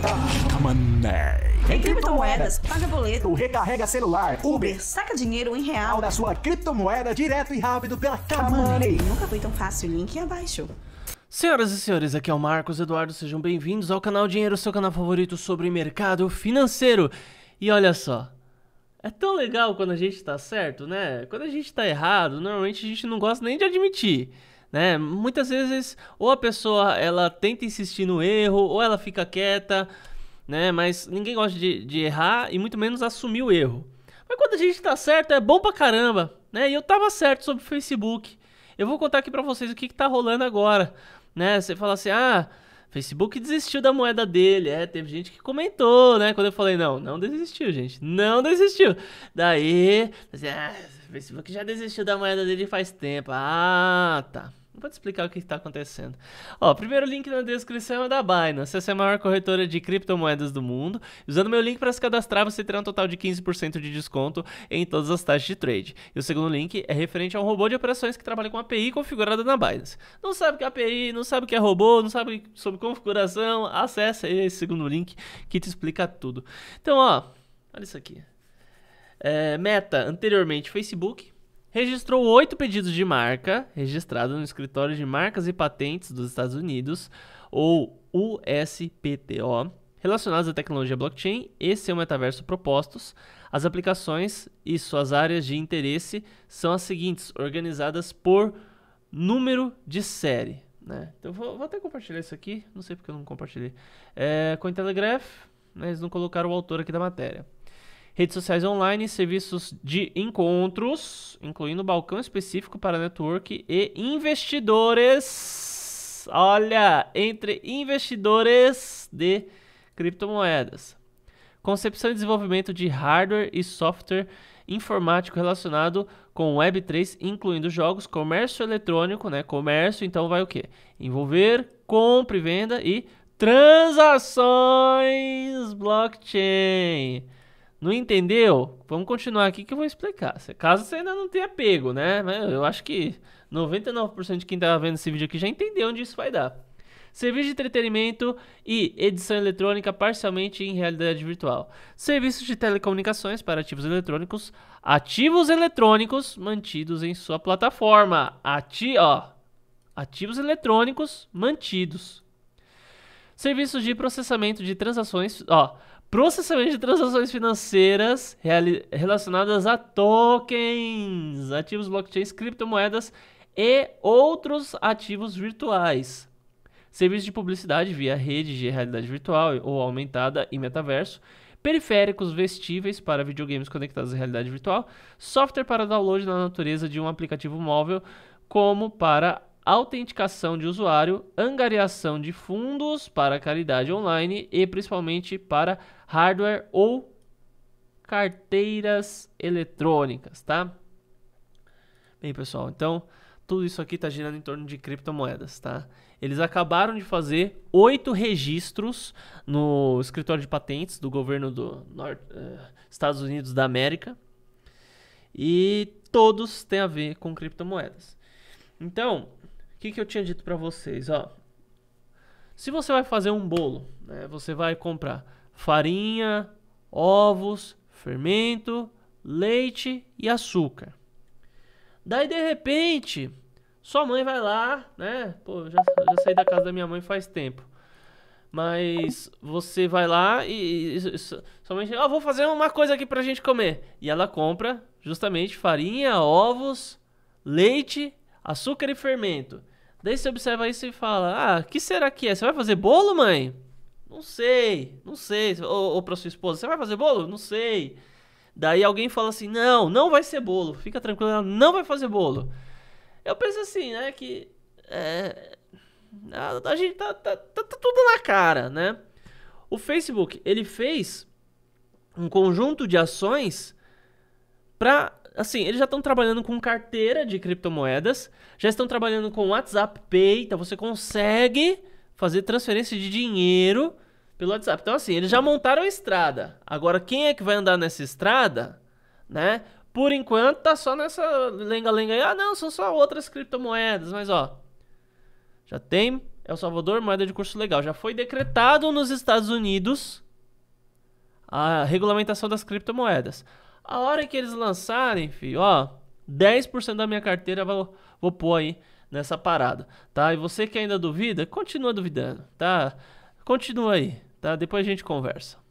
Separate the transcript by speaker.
Speaker 1: Venda. Mané. Em criptomoedas, paga boleto, recarrega celular, Uber, saca dinheiro em real da sua criptomoeda direto e rápido pela Camoney. Nunca foi tão fácil, link abaixo. Senhoras e senhores, aqui é o Marcos Eduardo, sejam bem-vindos ao canal Dinheiro, seu canal favorito sobre mercado financeiro. E olha só, é tão legal quando a gente tá certo, né? Quando a gente tá errado, normalmente a gente não gosta nem de admitir né? Muitas vezes ou a pessoa ela tenta insistir no erro ou ela fica quieta, né? Mas ninguém gosta de, de errar e muito menos assumir o erro. Mas quando a gente tá certo é bom pra caramba, né? E eu tava certo sobre o Facebook. Eu vou contar aqui pra vocês o que, que tá rolando agora, né? Você fala assim, ah... Facebook desistiu da moeda dele, é, teve gente que comentou, né, quando eu falei, não, não desistiu, gente, não desistiu. Daí, assim, ah, Facebook já desistiu da moeda dele faz tempo, ah, tá. Vou te explicar o que está acontecendo. Ó, primeiro link na descrição é da Binance. Essa é a maior corretora de criptomoedas do mundo. Usando meu link para se cadastrar, você terá um total de 15% de desconto em todas as taxas de trade. E o segundo link é referente a um robô de operações que trabalha com API configurada na Binance. Não sabe o que é API, não sabe o que é robô, não sabe sobre configuração, Acesse esse segundo link que te explica tudo. Então, ó, olha isso aqui. É, meta, anteriormente Facebook, registrou oito pedidos de marca registrados no Escritório de Marcas e Patentes dos Estados Unidos, ou USPTO, relacionados à tecnologia blockchain e seu metaverso propostos. As aplicações e suas áreas de interesse são as seguintes, organizadas por número de série. Né? Então vou, vou até compartilhar isso aqui, não sei porque eu não compartilhei. É, Cointelegraph, né, eles não colocaram o autor aqui da matéria redes sociais online, serviços de encontros, incluindo balcão específico para network e investidores. Olha, entre investidores de criptomoedas. Concepção e desenvolvimento de hardware e software informático relacionado com Web3, incluindo jogos, comércio eletrônico, né? Comércio, então vai o quê? Envolver compra e venda e transações blockchain. Não entendeu? Vamos continuar aqui que eu vou explicar. Caso você ainda não tenha pego, né? Eu acho que 99% de quem está vendo esse vídeo aqui já entendeu onde isso vai dar. Serviço de entretenimento e edição eletrônica parcialmente em realidade virtual. Serviços de telecomunicações para ativos eletrônicos. Ativos eletrônicos mantidos em sua plataforma. Ati ó, ativos eletrônicos mantidos. Serviços de processamento de transações. Ó, processamento de transações financeiras relacionadas a tokens, ativos blockchains, criptomoedas e outros ativos virtuais. Serviços de publicidade via rede de realidade virtual ou aumentada e metaverso, periféricos vestíveis para videogames conectados à realidade virtual, software para download na natureza de um aplicativo móvel como para autenticação de usuário, angariação de fundos para caridade online e principalmente para hardware ou carteiras eletrônicas, tá? Bem, pessoal, então tudo isso aqui está girando em torno de criptomoedas, tá? Eles acabaram de fazer oito registros no escritório de patentes do governo dos eh, Estados Unidos da América e todos têm a ver com criptomoedas. Então, o que, que eu tinha dito para vocês? Ó, se você vai fazer um bolo, né, você vai comprar farinha, ovos, fermento, leite e açúcar. Daí de repente, sua mãe vai lá, né? Pô, já, já saí da casa da minha mãe faz tempo. Mas você vai lá e, e, e sua mãe, ó, oh, vou fazer uma coisa aqui pra gente comer. E ela compra justamente farinha, ovos, leite açúcar e fermento. Daí você observa isso e fala: Ah, que será que é? Você vai fazer bolo, mãe? Não sei, não sei. Ou, ou para sua esposa: Você vai fazer bolo? Não sei. Daí alguém fala assim: Não, não vai ser bolo. Fica tranquilo, ela não vai fazer bolo. Eu penso assim, né? Que. É, a, a gente tá, tá, tá, tá tudo na cara, né? O Facebook, ele fez um conjunto de ações para assim, eles já estão trabalhando com carteira de criptomoedas, já estão trabalhando com WhatsApp Pay, então você consegue fazer transferência de dinheiro pelo WhatsApp. Então, assim, eles já montaram a estrada. Agora, quem é que vai andar nessa estrada, né? Por enquanto, tá só nessa lenga-lenga aí. Ah, não, são só outras criptomoedas, mas ó. Já tem El Salvador, moeda de curso legal. Já foi decretado nos Estados Unidos a regulamentação das criptomoedas. A hora que eles lançarem, filho, ó, 10% da minha carteira vou, vou pôr aí nessa parada, tá? E você que ainda duvida, continua duvidando, tá? Continua aí, tá? Depois a gente conversa.